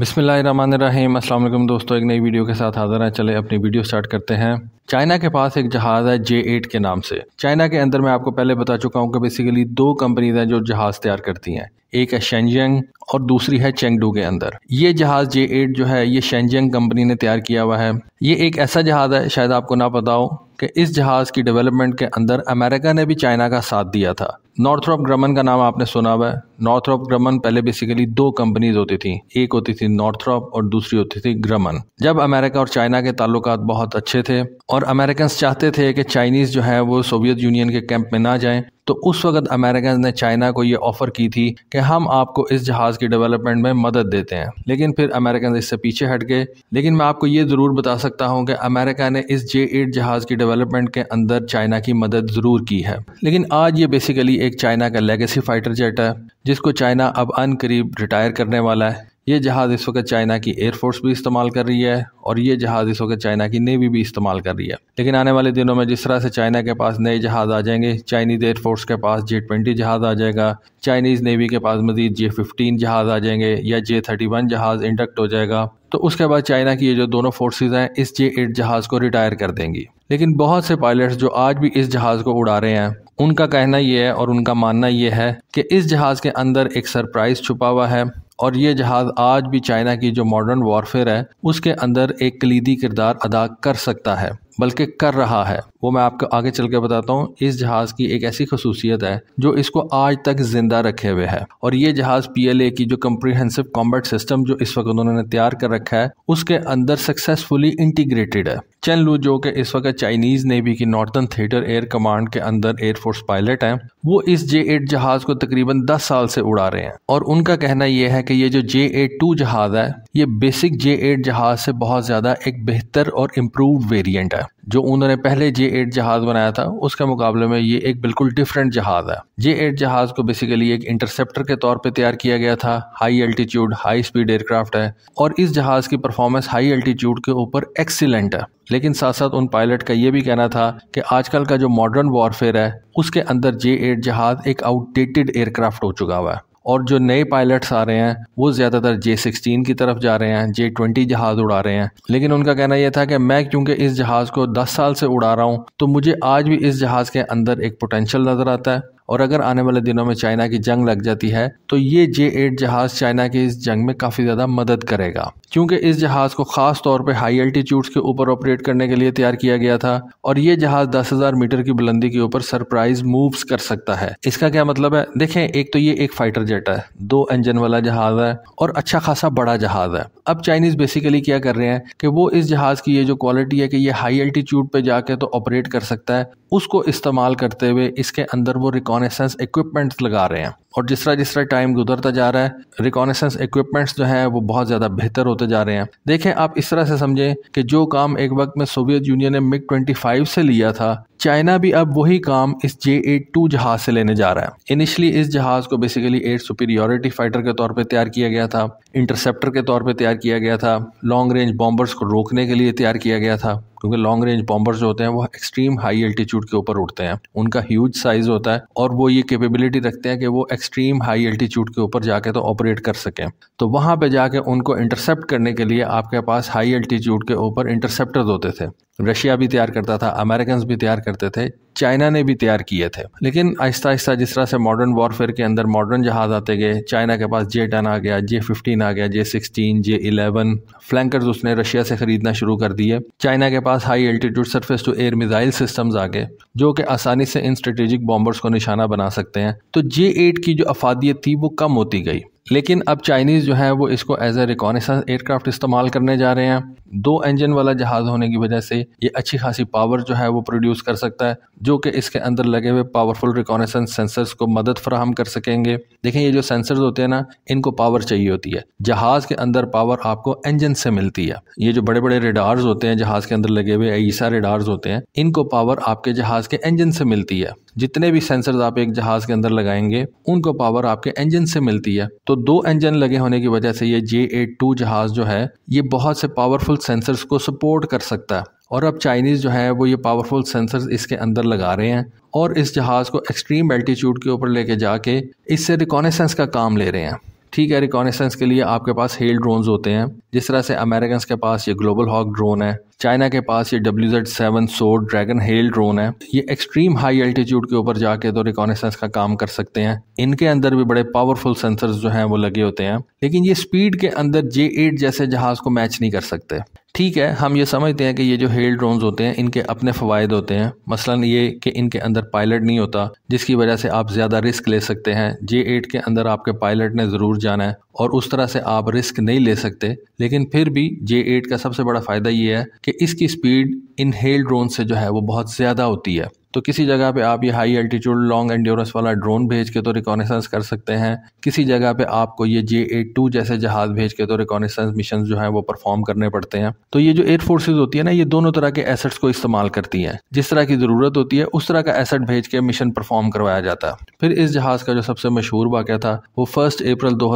बिसमीम अल्लाम दोस्तों एक नई वीडियो के साथ हाजिर हैं चले अपनी वीडियो स्टार्ट करते हैं चाइना के पास एक जहाज़ है जे एट के नाम से चाइना के अंदर मैं आपको पहले बता चुका हूँ कि बेसिकली दो कंपनीज हैं जो जहाज़ तैयार करती हैं एक है शेंजियंग और दूसरी है चेंगडू के अंदर ये जहाज़ जे एट जो है ये शेंजियंग कंपनी ने तैयार किया हुआ है ये एक ऐसा जहाज़ है शायद आपको ना पता हो कि इस जहाज़ की डेवलपमेंट के अंदर अमेरिका ने भी चाइना का साथ दिया था नॉर्थरॉप ग्रमन का नाम आपने सुना हुआ है नॉर्थरॉप ग्रमन पहले बेसिकली दो कंपनीज होती थी एक होती थी नॉर्थरॉप और दूसरी होती थी ग्रमन जब अमेरिका और चाइना के ताल्लुक बहुत अच्छे थे और और अमेरिकन चाहते थे कि चाइनीज़ जो है वो सोवियत यूनियन के कैंप में ना जाएं तो उस वक्त अमेरिकन ने चाइना को ये ऑफ़र की थी कि हम आपको इस जहाज़ की डेवलपमेंट में मदद देते हैं लेकिन फिर अमेरिकन इससे पीछे हट गए लेकिन मैं आपको ये ज़रूर बता सकता हूँ कि अमेरिका ने इस जे एट जहाज़ की डेवलपमेंट के अंदर चाइना की मदद ज़रूर की है लेकिन आज ये बेसिकली एक चाइना का लेगेसी फाइटर जेट है जिसको चाइना अब अन करीब रिटायर करने वाला है ये जहाज़ इस वक्त चाइना की एयरफोर्स भी इस्तेमाल कर रही है और ये जहाज़ इस वक्त चाइना की नेवी भी इस्तेमाल कर रही है लेकिन आने वाले दिनों में जिस तरह से चाइना के पास नए जहाज़ आ जाएंगे चाइनीज़ एयरफोर्स के पास जे ट्वेंटी जहाज़ आ जाएगा चाइनीज़ नेवी के पास मजीद जे फिफ्टीन जहाज़ आ जाएंगे या जे थर्टी वन जहाज़ इंडक्ट हो जाएगा तो उसके बाद चाइना की ये जो दोनों फोर्सेज हैं इस जे एट जहाज़ को रिटायर कर देंगी लेकिन बहुत से पायलट्स जो आज भी इस जहाज़ को उड़ा रहे हैं उनका कहना ये है और उनका मानना ये है कि इस जहाज़ के अंदर एक सरप्राइज़ छुपा हुआ है और ये जहाज़ आज भी चाइना की जो मॉडर्न वारफेयर है उसके अंदर एक कलीदी किरदार अदा कर सकता है बल्कि कर रहा है वो मैं आपको आगे चल के बताता हूँ इस जहाज़ की एक ऐसी खसूसियत है जो इसको आज तक ज़िंदा रखे हुए है और ये जहाज़ पीएलए की जो कम्प्रीहेंसिव कॉम्बैट सिस्टम जो इस वक्त उन्होंने तैयार कर रखा है उसके अंदर सक्सेसफुली इंटीग्रेटेड है चैन लू जो कि इस वक्त चाइनीज़ नेवी की नॉर्दर्न थिएटर एयर कमांड के अंदर एयरफोर्स पायलट हैं वो इस जे एट जहाज़ को तकरीबन 10 साल से उड़ा रहे हैं और उनका कहना यह है कि ये जो जे एट टू जहाज़ है ये बेसिक जे एट जहाज़ से बहुत ज़्यादा एक बेहतर और इम्प्रूव वेरियंट है जो उन्होंने पहले जे एट जहाज़ बनाया था उसके मुकाबले में ये एक बिल्कुल डिफरेंट जहाज़ है जे एट जहाज़ को बेसिकली एक इंटरसेप्टर के तौर पर तैयार किया गया था high altitude high speed aircraft है और इस जहाज़ की परफॉर्मेंस हाई एल्टीट्यूड के ऊपर एक्सीलेंट है लेकिन साथ साथ उन पायलट का ये भी कहना था कि आजकल का जो मॉडर्न वॉरफेयर है उसके अंदर जे एट जहाज़ एक आउटडेटेड एयरक्राफ्ट हो चुका हुआ है और जो नए पायलट्स आ रहे हैं वो ज़्यादातर जे सिक्सटीन की तरफ जा रहे हैं जे ट्वेंटी जहाज़ उड़ा रहे हैं लेकिन उनका कहना यह था कि मैं क्योंकि इस जहाज़ को दस साल से उड़ा रहा हूँ तो मुझे आज भी इस जहाज़ के अंदर एक पोटेंशल नज़र आता है और अगर आने वाले दिनों में चाइना की जंग लग जाती है तो ये जे एट जहाज चाइना की इस जंग में काफ़ी ज़्यादा मदद करेगा क्योंकि इस जहाज को खास तौर पर हाई एल्टीट्यूड के ऊपर ऑपरेट करने के लिए तैयार किया गया था और ये जहाज दस हजार मीटर की बुलंदी के ऊपर सरप्राइज मूव कर सकता है इसका क्या मतलब है देखें एक तो ये एक फाइटर जेट है दो इंजन वाला जहाज है और अच्छा खासा बड़ा जहाज है अब चाइनीज बेसिकली क्या कर रहे हैं कि वो इस जहाज की ये जो क्वालिटी है कि ये हाई एल्टीट्यूड पे जाके तो ऑपरेट कर सकता है उसको इस्तेमाल करते हुए इसके अंदर वो रिकॉन रिकॉनेसेंस इक्विपमेंट्स लगा रहे हैं और जिस तरह जिस तरह टाइम गुजरता जा रहा है रिकॉनेसेंस इक्विपमेंट्स जो हैं वो बहुत ज़्यादा बेहतर होते जा रहे हैं देखें आप इस तरह से समझें कि जो काम एक वक्त में सोवियत यूनियन ने मिग फाइव से लिया था चाइना भी अब वही काम इस जे एट टू जहाज से लेने जा रहा है इनिशियली इस जहाज को बेसिकली एयर सुपीरियोरिटी फाइटर के तौर पर तैयार किया गया था इंटरसेप्टर के तौर पर तैयार किया गया था लॉन्ग रेंज बॉम्बर्स को रोकने के लिए तैयार किया गया था क्योंकि लॉन्ग रेंज बॉम्बर्स जो होते हैं वो एक्सट्रीम हाई एल्टीट्यूड के ऊपर उड़ते हैं उनका ह्यूज साइज होता है और वो ये कैपेबिलिटी रखते हैं कि वो एक्सट्रीम हाई एल्टीट्यूड के ऊपर जाके तो ऑपरेट कर सकें तो वहाँ पर जाके उनको इंटरसेप्ट करने के लिए आपके पास हाई एल्टीट्यूड के ऊपर इंटरसेप्टर होते थे रशिया भी तैयार करता था अमेरिकन भी तैयार करते थे चाइना ने भी तैयार किए थे लेकिन आहिस्ता आहिस्ता जिस तरह से मॉडर्न वॉरफेयर के अंदर मॉडर्न जहाज़ आते गए चाइना के पास जे टेन आ गया जे फिफ्टीन आ गया जे सिक्सटीन जे इलेवन फ्लैंकर्स उसने रशिया से ख़रीदना शुरू कर दिए चाइना के पास high altitude surface to air missile systems आ गए जो कि आसानी से इन स्ट्रेटेजिक बॉम्बर्स को निशाना बना सकते हैं तो जे एट की जो अफादियत थी वो कम होती गई लेकिन अब चाइनीज़ जो है वो इसको एज ए रिकॉनिस एयरक्राफ्ट इस्तेमाल करने जा रहे हैं दो इंजन वाला जहाज़ होने की वजह से ये अच्छी खासी पावर जो है वो प्रोड्यूस कर सकता है जो कि इसके अंदर लगे हुए पावरफुल रिकॉनिस सेंसर्स को मदद फराहम कर सकेंगे देखें ये जो सेंसर्स होते हैं ना इनको पावर चाहिए होती है जहाज़ के अंदर पावर आपको इंजन से मिलती है ये जो बड़े बड़े रेडार्स होते हैं जहाज़ के अंदर लगे हुए ईसा रेडार्स होते हैं इनको पावर आपके जहाज़ के इंजन से मिलती है जितने भी सेंसर्स आप एक जहाज़ के अंदर लगाएंगे उनको पावर आपके इंजन से मिलती है तो दो इंजन लगे होने की वजह से ये जे एट टू जहाज़ जो है ये बहुत से पावरफुल सेंसर्स को सपोर्ट कर सकता है और अब चाइनीज़ जो है वो ये पावरफुल सेंसर्स इसके अंदर लगा रहे हैं और इस जहाज़ को एक्सट्रीम एल्टीट्यूड के ऊपर लेके जाके इससे रिकॉनेसेंस का काम ले रहे हैं ठीक है रिकॉनेसेंस के लिए आपके पास हेल ड्रोन्स होते हैं जिस तरह से अमेरिकन के पास ये ग्लोबल हॉक ड्रोन है चाइना के पास ये W Z seven Soar Dragon HALE drone है ये एक्सट्रीम हाई एल्टीट्यूड के ऊपर जाके तो रिकॉनेसेंस का काम कर सकते हैं इनके अंदर भी बड़े पावरफुल सेंसर्स जो हैं वो लगे होते हैं लेकिन ये स्पीड के अंदर जे एट जैसे जहाज को मैच नहीं कर सकते ठीक है हम ये समझते हैं कि ये जो हेल ड्रोन होते हैं इनके अपने फ़वाद होते हैं मसलन ये कि इनके अंदर पायलट नहीं होता जिसकी वजह से आप ज़्यादा रिस्क ले सकते हैं जे एट के अंदर आपके पायलट ने ज़रूर जाना है और उस तरह से आप रिस्क नहीं ले सकते लेकिन फिर भी जे एट का सबसे बड़ा फ़ायदा ये है कि इसकी स्पीड इनहेल ड्रोन से जो है वो बहुत ज़्यादा होती है तो किसी जगह पे आप ये हाई अल्टीट्यूड लॉन्ग एंड्योरेंस वाला ड्रोन भेज के तो रिकॉनिसंस कर सकते हैं किसी जगह पे आपको ये जे एट टू जैसे जहाज़ भेज के तो रिकॉनेसेंस मिशन जो हैं वो परफॉर्म करने पड़ते हैं तो ये जो एयर फोर्सेज होती है ना ये दोनों तरह के एसेट्स को इस्तेमाल करती हैं जिस तरह की ज़रूरत होती है उस तरह का एसेट भेज के मिशन परफॉर्म करवाया जाता है फिर इस जहाज़ का जो सबसे मशहूर वाक़ था वो फर्स्ट अप्रैल दो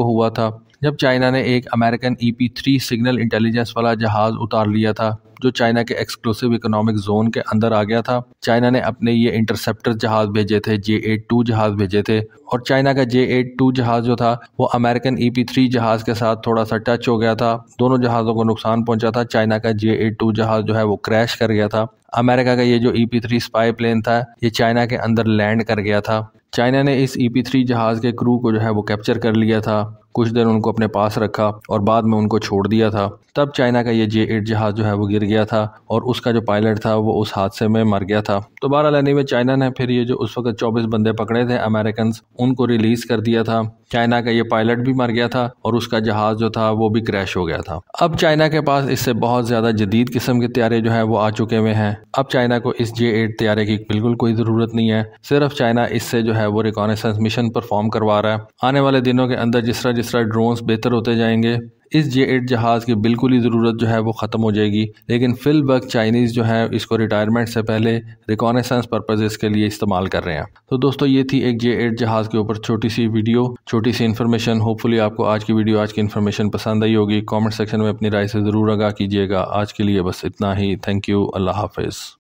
को हुआ था जब चाइना ने एक American E P three signal intelligence वाला जहाज़ उतार लिया था जो चाइना के एक्सक्लूसिव इकोनॉमिक जोन के अंदर आ गया था चाइना ने अपने ये इंटरसेप्टर जहाज भेजे थे जे एट टू जहाज भेजे थे और चाइना का जे एट टू जहाज जो था वो अमेरिकन ई पी थ्री जहाज के साथ थोड़ा सा टच हो गया था दोनों जहाज़ों को नुकसान पहुंचा था चाइना का जे एट टू जहाज जो है वो क्रैश कर गया था अमेरिका का ये जो E P three spy plane था ये चाइना के अंदर लैंड कर गया था चाइना ने इस ई पी थ्री जहाज़ के क्रू को जो है वो कैप्चर कर लिया था कुछ देर उनको अपने पास रखा और बाद में उनको छोड़ दिया था तब चाइना का ये जे एट जहाज़ जो है वो गिर गया था और उसका जो पायलट था वो उस हादसे में मर गया था तो बहरहाल में चाइना ने फिर ये जो उस वक्त चौबीस बंदे पकड़े थे अमेरिकन उनको रिलीज़ कर दिया था चाइना का ये पायलट भी मर गया था और उसका जहाज जो था वो भी क्रैश हो गया था अब चाइना के पास इससे बहुत ज्यादा जदीद किस्म के त्यारे जो है वो आ चुके हुए हैं अब चाइना को इस जे एट त्यारे की बिल्कुल कोई जरूरत नहीं है सिर्फ चाइना इससे जो है वो रिकॉनेसेंस मिशन परफॉर्म करवा रहा है आने वाले दिनों के अंदर जिस तरह जिस तरह ड्रोन बेहतर होते जाएंगे इस जे एट जहाज़ की बिल्कुल ही ज़रूरत जो है वो ख़त्म हो जाएगी लेकिन फिल वक्त चाइनीज़ जो है इसको रिटायरमेंट से पहले रिकॉनेसेंस पर्पजेज़ के लिए इस्तेमाल कर रहे हैं तो दोस्तों ये थी एक जे एट जहाज़ के ऊपर छोटी सी वीडियो छोटी सी इन्फॉर्मेशन होपफुली आपको आज की वीडियो आज की इन्फॉर्मेशन पसंद आई होगी कॉमेंट सेक्शन में अपनी राय से ज़रूर आगा कीजिएगा आज के लिए बस इतना ही थैंक यू अल्लाह हाफिज़